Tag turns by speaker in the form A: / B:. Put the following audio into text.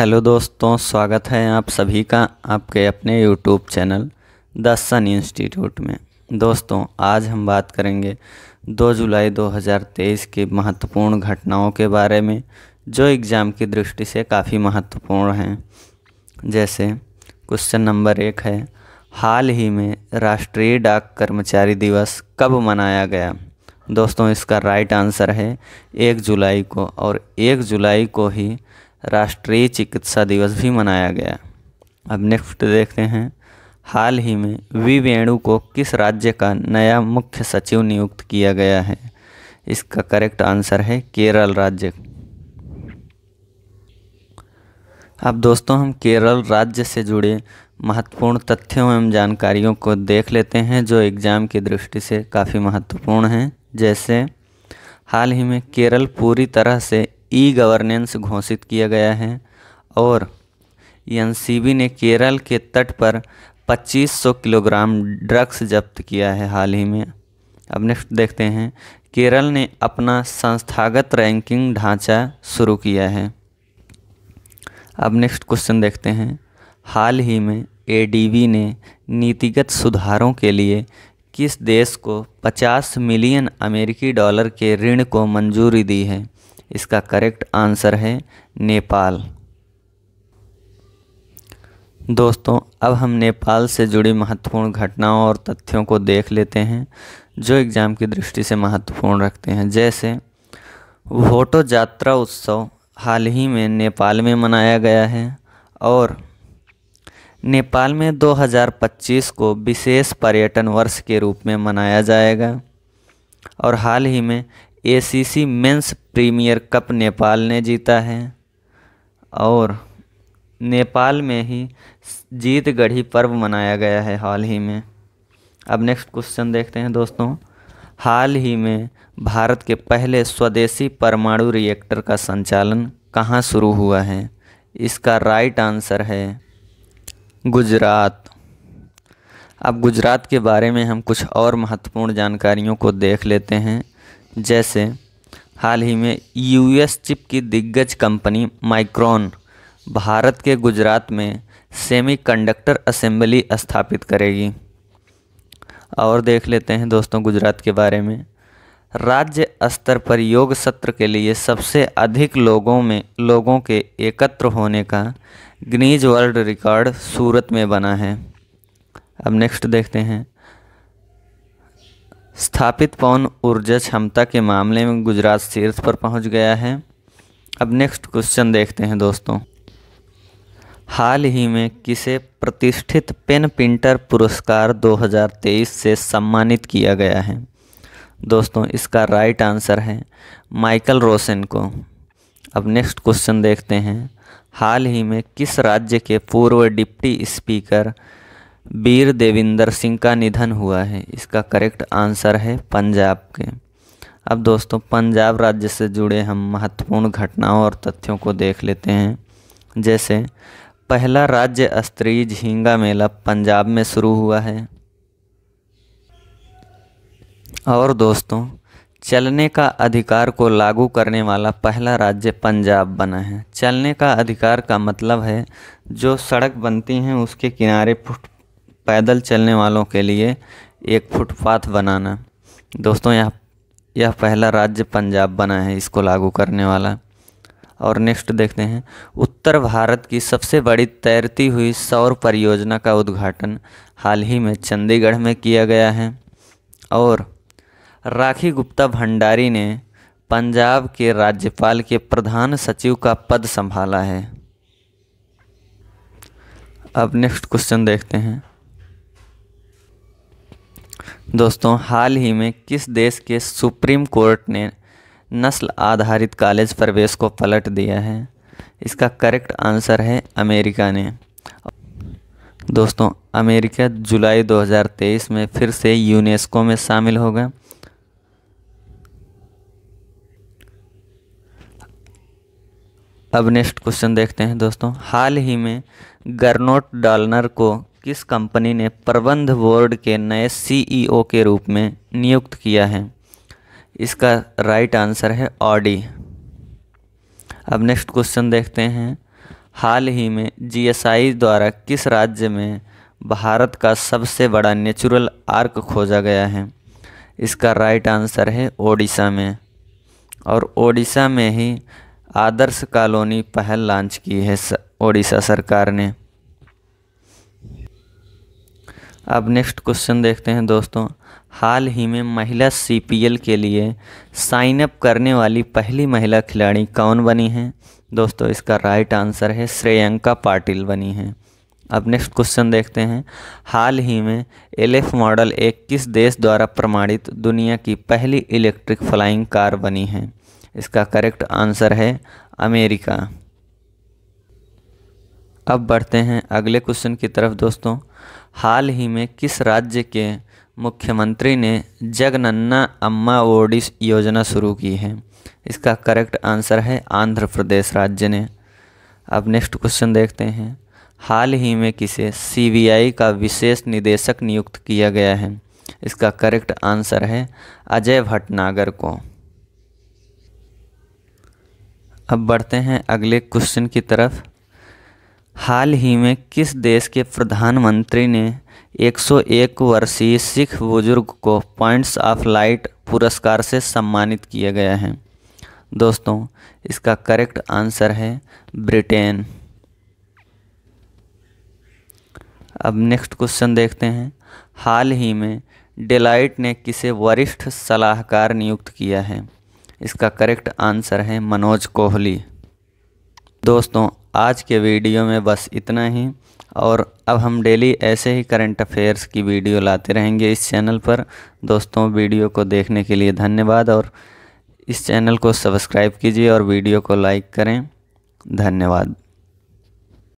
A: hello दोस्तों स्वागत है आप सभी का आपके अपने YouTube channel the sun institute में दोस्तों आज हम बात करेंगे 2 जुलाई 2023 की महत्वपूर्ण घटनाओं के बारे में जो एग्ज़ाम की दृष्टि से काफ़ी महत्वपूर्ण हैं जैसे क्वेश्चन नंबर एक है हाल ही में राष्ट्रीय डाक कर्मचारी दिवस कब मनाया गया दोस्तों इसका राइट आंसर है एक जुलाई को और एक जुलाई को ही राष्ट्रीय चिकित्सा दिवस भी मनाया गया अब नेक्स्ट देखते हैं हाल ही में वी वेणु को किस राज्य का नया मुख्य सचिव नियुक्त किया गया है इसका करेक्ट आंसर है केरल राज्य अब दोस्तों हम केरल राज्य से जुड़े महत्वपूर्ण तथ्यों एवं जानकारियों को देख लेते हैं जो एग्ज़ाम की दृष्टि से काफ़ी महत्वपूर्ण हैं जैसे हाल ही में केरल पूरी तरह से ई गवर्नेंस घोषित किया गया है और एन ने केरल के तट पर 2500 किलोग्राम ड्रग्स जब्त किया है हाल ही में अब नेक्स्ट देखते हैं केरल ने अपना संस्थागत रैंकिंग ढांचा शुरू किया है अब नेक्स्ट क्वेश्चन देखते हैं हाल ही में एडीबी ने नीतिगत सुधारों के लिए किस देश को 50 मिलियन अमेरिकी डॉलर के ऋण को मंजूरी दी है इसका करेक्ट आंसर है नेपाल दोस्तों अब हम नेपाल से जुड़ी महत्वपूर्ण घटनाओं और तथ्यों को देख लेते हैं जो एग्ज़ाम की दृष्टि से महत्वपूर्ण रखते हैं जैसे वोटो यात्रा उत्सव हाल ही में नेपाल में मनाया गया है और नेपाल में 2025 को विशेष पर्यटन वर्ष के रूप में मनाया जाएगा और हाल ही में ACC men's premier cup Nepal ने जीता है और नेपाल में ही जीत गढ़ी पर्व मनाया गया है हाल ही में अब नेक्स्ट क्वेश्चन देखते हैं दोस्तों हाल ही में भारत के पहले स्वदेशी परमाणु रिएक्टर का संचालन कहाँ शुरू हुआ है इसका राइट आंसर है गुजरात अब गुजरात के बारे में हम कुछ और महत्वपूर्ण जानकारियों को देख लेते हैं जैसे हाल ही में यूएस चिप की दिग्गज कंपनी माइक्रॉन भारत के गुजरात में सेमीकंडक्टर असेंबली स्थापित करेगी और देख लेते हैं दोस्तों गुजरात के बारे में राज्य स्तर पर योग सत्र के लिए सबसे अधिक लोगों में लोगों के एकत्र होने का ग्नीज वर्ल्ड रिकॉर्ड सूरत में बना है अब नेक्स्ट देखते हैं स्थापित पवन ऊर्जा क्षमता के मामले में गुजरात शीर्ष पर पहुंच गया है अब नेक्स्ट क्वेश्चन देखते हैं दोस्तों हाल ही में किसे प्रतिष्ठित पेन प्रिंटर पुरस्कार 2023 से सम्मानित किया गया है दोस्तों इसका राइट आंसर है माइकल रोशन को अब नेक्स्ट क्वेश्चन देखते हैं हाल ही में किस राज्य के पूर्व डिप्टी स्पीकर वीर देविंदर सिंह का निधन हुआ है इसका करेक्ट आंसर है पंजाब के अब दोस्तों पंजाब राज्य से जुड़े हम महत्वपूर्ण घटनाओं और तथ्यों को देख लेते हैं जैसे पहला राज्य स्तरीय झींगा मेला पंजाब में शुरू हुआ है और दोस्तों चलने का अधिकार को लागू करने वाला पहला राज्य पंजाब बना है चलने का अधिकार का मतलब है जो सड़क बनती हैं उसके किनारे फुट पैदल चलने वालों के लिए एक फुटपाथ बनाना दोस्तों यह यह पहला राज्य पंजाब बना है इसको लागू करने वाला और नेक्स्ट देखते हैं उत्तर भारत की सबसे बड़ी तैरती हुई सौर परियोजना का उद्घाटन हाल ही में चंडीगढ़ में किया गया है और राखी गुप्ता भंडारी ने पंजाब के राज्यपाल के प्रधान सचिव का पद संभाला है अब नेक्स्ट क्वेश्चन देखते हैं दोस्तों हाल ही में किस देश के सुप्रीम कोर्ट ने नस्ल आधारित कॉलेज प्रवेश को पलट दिया है इसका करेक्ट आंसर है अमेरिका ने दोस्तों अमेरिका जुलाई 2023 में फिर से यूनेस्को में शामिल होगा अब नेक्स्ट क्वेश्चन देखते हैं दोस्तों हाल ही में गर्नोट डालनर को किस कंपनी ने प्रबंध बोर्ड के नए सीईओ e के रूप में नियुक्त किया है इसका राइट आंसर है ऑडी अब नेक्स्ट क्वेश्चन देखते हैं हाल ही में जीएसआई द्वारा किस राज्य में भारत का सबसे बड़ा नेचुरल आर्क खोजा गया है इसका राइट आंसर है ओडिशा में और ओडिशा में ही आदर्श कॉलोनी पहल लॉन्च की है ओडिशा सरकार ने अब नेक्स्ट क्वेश्चन देखते हैं दोस्तों हाल ही में महिला सी के लिए साइन अप करने वाली पहली महिला खिलाड़ी कौन बनी है दोस्तों इसका राइट आंसर है श्रेयंका पाटिल बनी है अब नेक्स्ट क्वेश्चन देखते हैं हाल ही में एफ मॉडल एक किस देश द्वारा प्रमाणित दुनिया की पहली इलेक्ट्रिक फ्लाइंग कार बनी है इसका करेक्ट आंसर है अमेरिका अब बढ़ते हैं अगले क्वेश्चन की तरफ दोस्तों हाल ही में किस राज्य के मुख्यमंत्री ने जगनन्ना अम्मा ओडिस योजना शुरू की है इसका करेक्ट आंसर है आंध्र प्रदेश राज्य ने अब नेक्स्ट क्वेश्चन देखते हैं हाल ही में किसे सीबीआई का विशेष निदेशक नियुक्त किया गया है इसका करेक्ट आंसर है अजय भटनागर को अब बढ़ते हैं अगले क्वेश्चन की तरफ हाल ही में किस देश के प्रधानमंत्री ने 101 वर्षीय सिख बुजुर्ग को पॉइंट्स ऑफ लाइट पुरस्कार से सम्मानित किया गया है दोस्तों इसका करेक्ट आंसर है ब्रिटेन अब नेक्स्ट क्वेश्चन देखते हैं हाल ही में डेलाइट ने किसे वरिष्ठ सलाहकार नियुक्त किया है इसका करेक्ट आंसर है मनोज कोहली दोस्तों आज के वीडियो में बस इतना ही और अब हम डेली ऐसे ही करंट अफेयर्स की वीडियो लाते रहेंगे इस चैनल पर दोस्तों वीडियो को देखने के लिए धन्यवाद और इस चैनल को सब्सक्राइब कीजिए और वीडियो को लाइक करें धन्यवाद